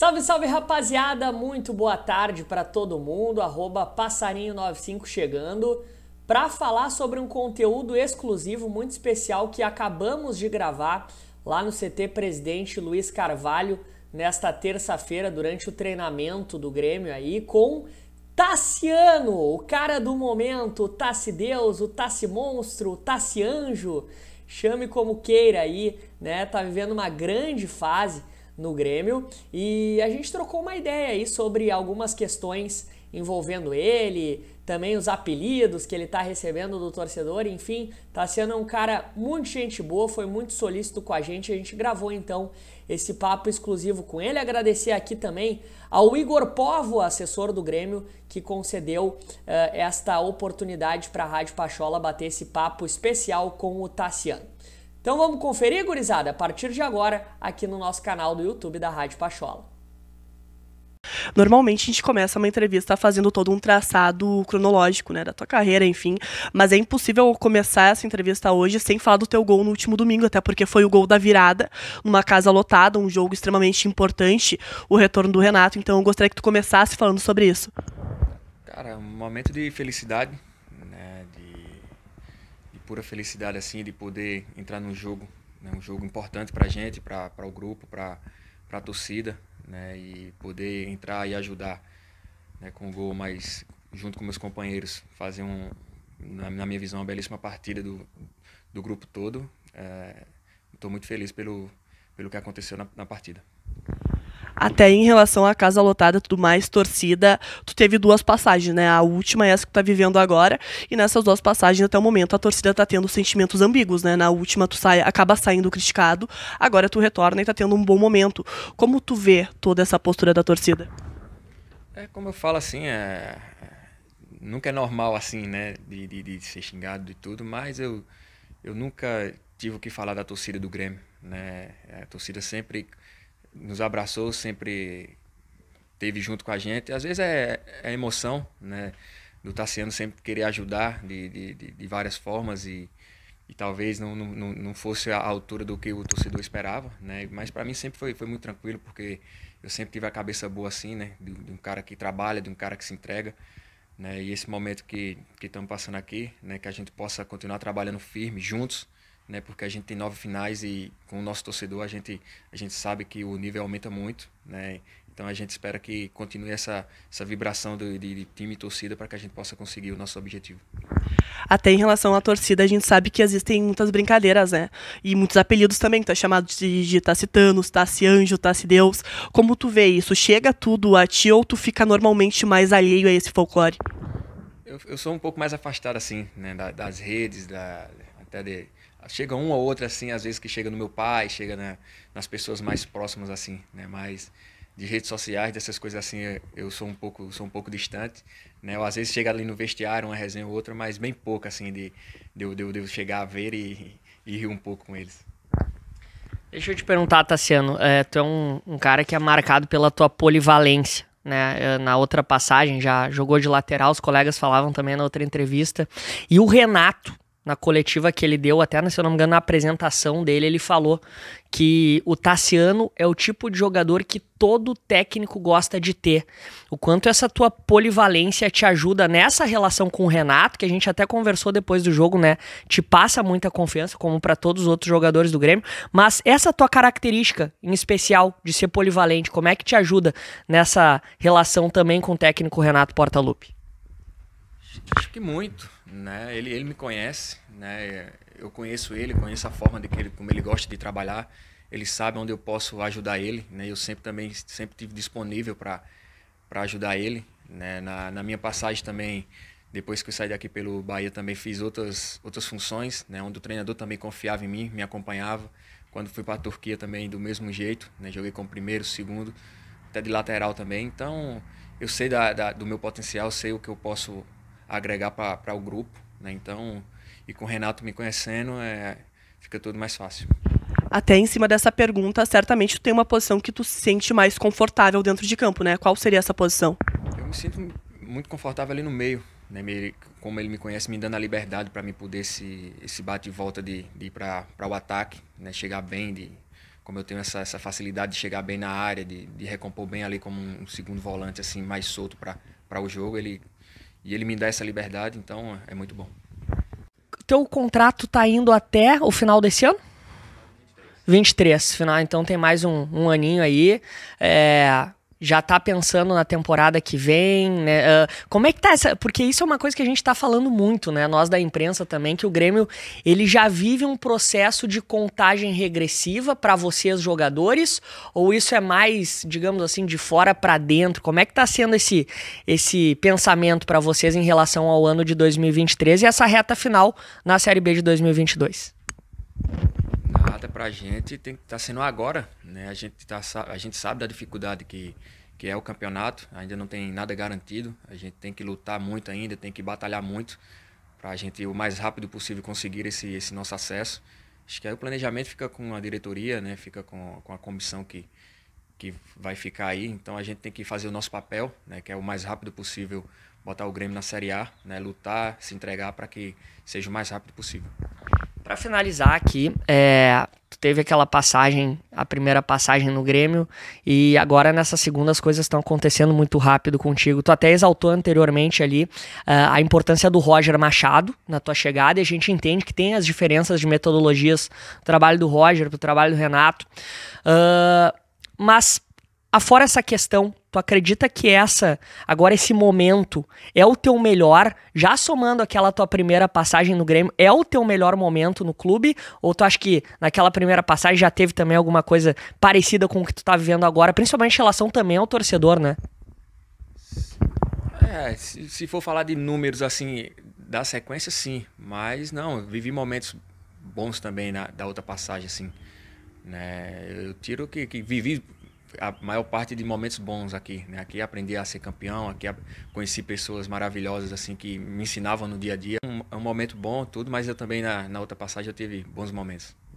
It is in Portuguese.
Salve, salve rapaziada, muito boa tarde para todo mundo, passarinho95 chegando para falar sobre um conteúdo exclusivo muito especial que acabamos de gravar lá no CT Presidente Luiz Carvalho nesta terça-feira durante o treinamento do Grêmio aí com Tassiano, o cara do momento, o Tassi Deus, o Tassi Monstro, o Tassi Anjo, chame como queira aí, né? Tá vivendo uma grande fase no Grêmio e a gente trocou uma ideia aí sobre algumas questões envolvendo ele, também os apelidos que ele tá recebendo do torcedor, enfim, tá sendo um cara muito gente boa, foi muito solícito com a gente, a gente gravou então esse papo exclusivo com ele. Agradecer aqui também ao Igor Povo, assessor do Grêmio, que concedeu uh, esta oportunidade para a Rádio Pachola bater esse papo especial com o Tassiano. Então vamos conferir, gurizada, a partir de agora, aqui no nosso canal do YouTube da Rádio Pachola. Normalmente a gente começa uma entrevista fazendo todo um traçado cronológico, né, da tua carreira, enfim, mas é impossível começar essa entrevista hoje sem falar do teu gol no último domingo, até porque foi o gol da virada numa casa lotada, um jogo extremamente importante, o retorno do Renato, então eu gostaria que tu começasse falando sobre isso. Cara, é um momento de felicidade, pura felicidade assim de poder entrar num jogo, né, um jogo importante para a gente, para o grupo, para a torcida, né, e poder entrar e ajudar né, com o gol, mas junto com meus companheiros, fazer, um, na, na minha visão, uma belíssima partida do, do grupo todo. Estou é, muito feliz pelo, pelo que aconteceu na, na partida. Até em relação à casa lotada tudo mais, torcida, tu teve duas passagens, né? A última é essa que tu tá vivendo agora, e nessas duas passagens, até o momento, a torcida tá tendo sentimentos ambíguos, né? Na última, tu sai, acaba saindo criticado, agora tu retorna e tá tendo um bom momento. Como tu vê toda essa postura da torcida? É como eu falo assim, é... é nunca é normal assim, né? De, de, de ser xingado e tudo, mas eu, eu nunca tive o que falar da torcida do Grêmio, né? A torcida sempre nos abraçou, sempre teve junto com a gente. Às vezes é, é emoção, né? Do Tassiano sempre querer ajudar de, de, de várias formas e, e talvez não, não, não fosse a altura do que o torcedor esperava, né? Mas para mim sempre foi, foi muito tranquilo, porque eu sempre tive a cabeça boa assim, né? De, de um cara que trabalha, de um cara que se entrega, né? E esse momento que estamos passando aqui, né? Que a gente possa continuar trabalhando firme, juntos, né? Porque a gente tem nove finais e com o nosso torcedor a gente a gente sabe que o nível aumenta muito, né? Então a gente espera que continue essa, essa vibração do, de, de, time e torcida para que a gente possa conseguir o nosso objetivo. Até em relação à torcida, a gente sabe que existem muitas brincadeiras, né? E muitos apelidos também. tá chamado de, de Tacitanos, Taci Anjo, Deus. Como tu vê isso? Chega tudo a ti ou tu fica normalmente mais alheio a esse folclore? Eu, eu sou um pouco mais afastado, assim, né? Da, das redes, da, até chega um ou outro assim, às vezes que chega no meu pai, chega na, nas pessoas mais próximas assim, né? Mas de redes sociais, dessas coisas assim, eu sou um pouco, sou um pouco distante, né? Eu às vezes chega ali no vestiário, uma resenha ou outra, mas bem pouco assim de, de, eu, de, de chegar a ver e, e rir um pouco com eles. Deixa eu te perguntar, Tassiano, é, tu é um, um cara que é marcado pela tua polivalência. Né, é, na outra passagem, já jogou de lateral, os colegas falavam também na outra entrevista. E o Renato, na coletiva que ele deu, até, se eu não me engano, na apresentação dele, ele falou que o Tassiano é o tipo de jogador que todo técnico gosta de ter. O quanto essa tua polivalência te ajuda nessa relação com o Renato, que a gente até conversou depois do jogo, né? Te passa muita confiança, como para todos os outros jogadores do Grêmio, mas essa tua característica em especial de ser polivalente, como é que te ajuda nessa relação também com o técnico Renato Portaluppi? Acho que muito, né? Ele, ele me conhece, né? Eu conheço ele, conheço a forma de que ele, como ele gosta de trabalhar. Ele sabe onde eu posso ajudar ele, né? Eu sempre também sempre tive disponível para para ajudar ele, né? Na, na minha passagem também, depois que eu saí daqui pelo Bahia também fiz outras outras funções, né? Onde o treinador também confiava em mim, me acompanhava. Quando fui para a Turquia também do mesmo jeito, né? Joguei como primeiro, segundo, até de lateral também. Então eu sei da, da do meu potencial, sei o que eu posso agregar para o grupo. Né? Então, e com o Renato me conhecendo, é, fica tudo mais fácil. Até em cima dessa pergunta, certamente tu tem uma posição que tu sente mais confortável dentro de campo, né? Qual seria essa posição? Eu me sinto muito confortável ali no meio, né? como ele me conhece, me dando a liberdade para me poder esse, esse bate e volta de, de ir para o ataque, né? Chegar bem, de, como eu tenho essa, essa facilidade de chegar bem na área, de, de recompor bem ali como um segundo volante assim mais solto para o jogo, ele e ele me dá essa liberdade, então é muito bom. Teu contrato tá indo até o final desse ano? 23, final, então tem mais um, um aninho aí. É, já tá pensando na temporada que vem, né? Uh, como é que tá essa. Porque isso é uma coisa que a gente tá falando muito, né? Nós da imprensa também, que o Grêmio ele já vive um processo de contagem regressiva para vocês, jogadores, ou isso é mais, digamos assim, de fora para dentro? Como é que tá sendo esse, esse pensamento para vocês em relação ao ano de 2023 e essa reta final na Série B de 2022? para a gente tem que tá estar sendo agora, né? A gente, tá, a gente sabe da dificuldade que, que é o campeonato, ainda não tem nada garantido, a gente tem que lutar muito ainda, tem que batalhar muito para a gente o mais rápido possível conseguir esse, esse nosso acesso. Acho que aí o planejamento fica com a diretoria, né? Fica com, com a comissão que, que vai ficar aí. Então a gente tem que fazer o nosso papel, né? Que é o mais rápido possível botar o Grêmio na Série A, né? Lutar, se entregar para que seja o mais rápido possível. Para finalizar aqui, é, teve aquela passagem, a primeira passagem no Grêmio, e agora nessa segunda as coisas estão acontecendo muito rápido contigo. Tu até exaltou anteriormente ali uh, a importância do Roger Machado na tua chegada, e a gente entende que tem as diferenças de metodologias do trabalho do Roger, do trabalho do Renato. Uh, mas Afora essa questão, tu acredita que essa, agora esse momento, é o teu melhor, já somando aquela tua primeira passagem no Grêmio, é o teu melhor momento no clube? Ou tu acha que naquela primeira passagem já teve também alguma coisa parecida com o que tu tá vivendo agora, principalmente em relação também ao torcedor, né? É, se, se for falar de números assim, da sequência, sim. Mas não, vivi momentos bons também na, da outra passagem, assim. Né? Eu tiro que, que vivi a maior parte de momentos bons aqui, né? Aqui aprendi a ser campeão, aqui conheci pessoas maravilhosas assim que me ensinavam no dia a dia. Um, é um momento bom, tudo, mas eu também na, na outra passagem eu tive bons momentos.